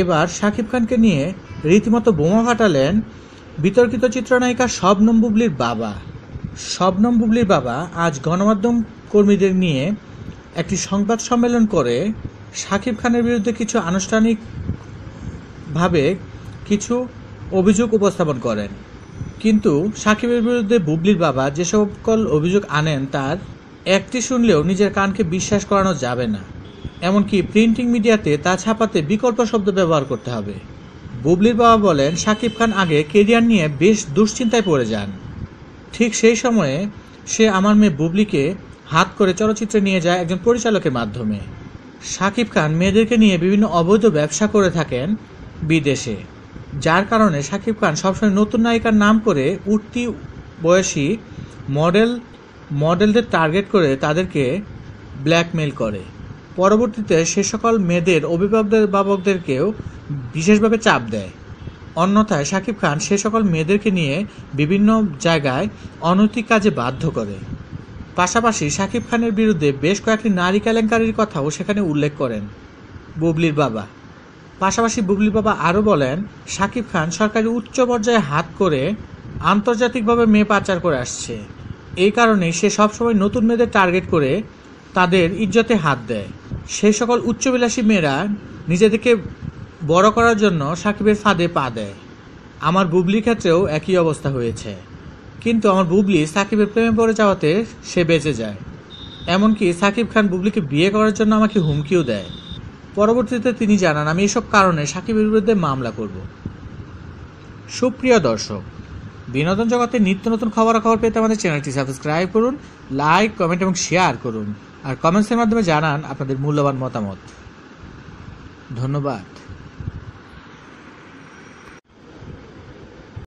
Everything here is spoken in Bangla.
এবার শাকিব খানকে নিয়ে রীতিমতো বোমা ফাটালেন বিতর্কিত চিত্রনায়িকা শবনম বুবলির বাবা শবনম বুবলির বাবা আজ গণমাধ্যম কর্মীদের নিয়ে একটি সংবাদ সম্মেলন করে শাকিব খানের বিরুদ্ধে কিছু আনুষ্ঠানিকভাবে কিছু অভিযোগ উপস্থাপন করেন কিন্তু সাকিবের বিরুদ্ধে বুবলির বাবা যে সকল অভিযোগ আনেন তার একটি শুনলেও নিজের কানকে বিশ্বাস করানো যাবে না এমনকি প্রিন্টিং মিডিয়াতে তা ছাপাতে বিকল্প শব্দ ব্যবহার করতে হবে বুবলির বাবা বলেন শাকিব খান আগে কেরিয়ার নিয়ে বেশ দুশ্চিন্তায় পড়ে যান ঠিক সেই সময়ে সে আমার মেয়ে বুবলিকে হাত করে চলচ্চিত্রে নিয়ে যায় একজন পরিচালকের মাধ্যমে শাকিব খান মেয়েদেরকে নিয়ে বিভিন্ন অবৈধ ব্যবসা করে থাকেন বিদেশে যার কারণে শাকিব খান সবসময় নতুন নায়িকার নাম করে উঠতি বয়সী মডেল মডেলদের টার্গেট করে তাদেরকে ব্ল্যাকমেল করে পরবর্তীতে সে সকল মেয়েদের অভিভাবকদের বাবকদেরকেও বিশেষভাবে চাপ দেয় অন্যথায় শাকিব খান সে সকল মেয়েদেরকে নিয়ে বিভিন্ন জায়গায় অনৈতিক কাজে বাধ্য করে পাশাপাশি শাকিব খানের বিরুদ্ধে বেশ কয়েকটি নারী কেলেঙ্কারির কথাও সেখানে উল্লেখ করেন বুবলির বাবা পাশাপাশি বুবলি বাবা আরও বলেন শাকিব খান সরকারি উচ্চ পর্যায়ে হাত করে আন্তর্জাতিকভাবে মেয়ে পাচার করে আসছে এই কারণে সে সবসময় নতুন মেয়েদের টার্গেট করে তাদের ইজ্জতে হাত দেয় সেই সকল উচ্চবিলাসী মেয়েরা নিজেদেরকে বড় করার জন্য সাকিবের ফাঁদে পা দেয় আমার বুবলির ক্ষেত্রেও একই অবস্থা হয়েছে কিন্তু আমার বুবলি সাকিবের প্রেমে পড়ে যাওয়াতে সে বেঁচে যায় এমনকি সাকিব খান বুবলিকে বিয়ে করার জন্য আমাকে হুমকিও দেয় পরবর্তীতে তিনি জানান আমি এসব কারণে সাকিবের বিরুদ্ধে মামলা করব সুপ্রিয় দর্শক বিনোদন জগতে নিত্য নতুন খবরাখবর পেতে আমাদের চ্যানেলটি সাবস্ক্রাইব করুন লাইক কমেন্ট এবং শেয়ার করুন আর কমেন্টসের মাধ্যমে জানান আপনাদের মূল্যবান মতামত ধন্যবাদ